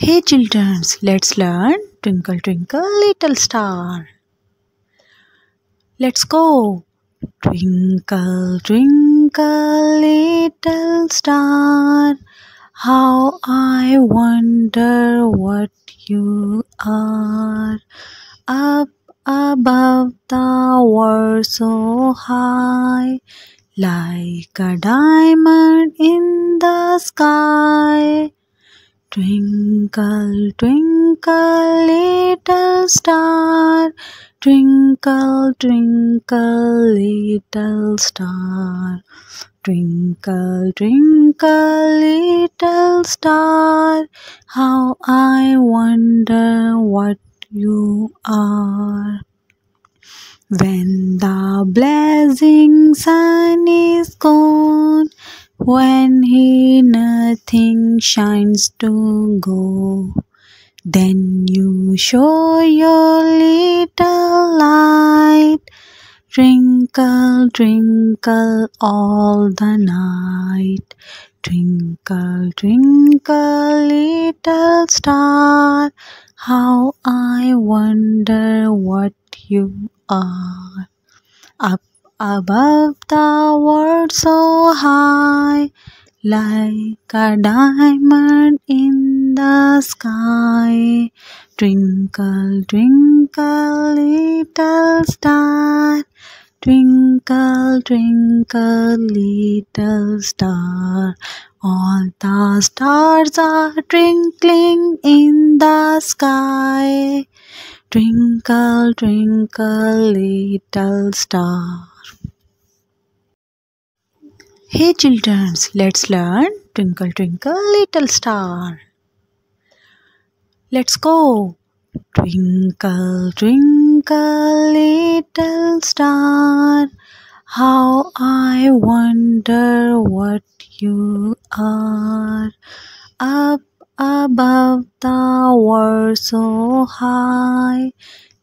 Hey children, let's learn Twinkle Twinkle Little Star. Let's go. Twinkle Twinkle Little Star, how I wonder what you are. Up above the world so high, like a diamond in the sky. Twinkle, twinkle, little star, twinkle, twinkle, little star. Twinkle, twinkle, little star, how I wonder what you are. When the blazing sun is gone, when he shines to go. Then you show your little light. Twinkle, twinkle all the night. Twinkle, twinkle little star. How I wonder what you are. Up above the world so high like a diamond in the sky. Twinkle, twinkle, little star. Twinkle, twinkle, little star. All the stars are twinkling in the sky. Twinkle, twinkle, little star. Hey children, let's learn Twinkle Twinkle Little Star. Let's go. Twinkle Twinkle Little Star, how I wonder what you are. Up above the world so high,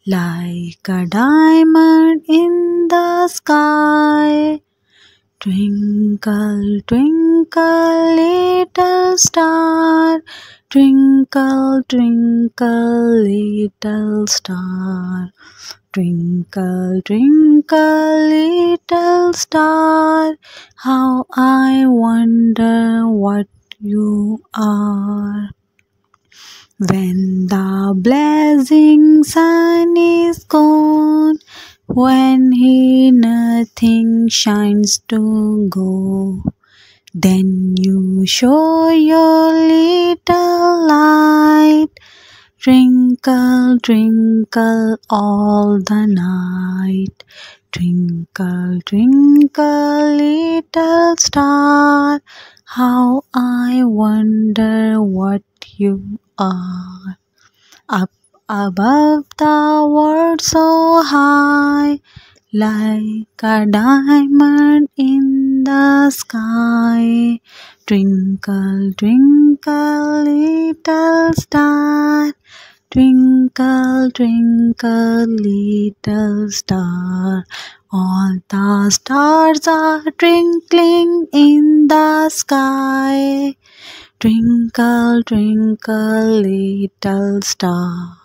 like a diamond in the sky. Twinkle, twinkle, little star, twinkle, twinkle, little star. Twinkle, twinkle, little star, how I wonder what you are. When the blazing sun is gone, when he knows shines to go. Then you show your little light, twinkle, twinkle all the night. Twinkle, twinkle, little star, how I wonder what you are. Up above the world so high, like a diamond in the sky. Twinkle, twinkle, little star. Twinkle, twinkle, little star. All the stars are twinkling in the sky. Twinkle, twinkle, little star.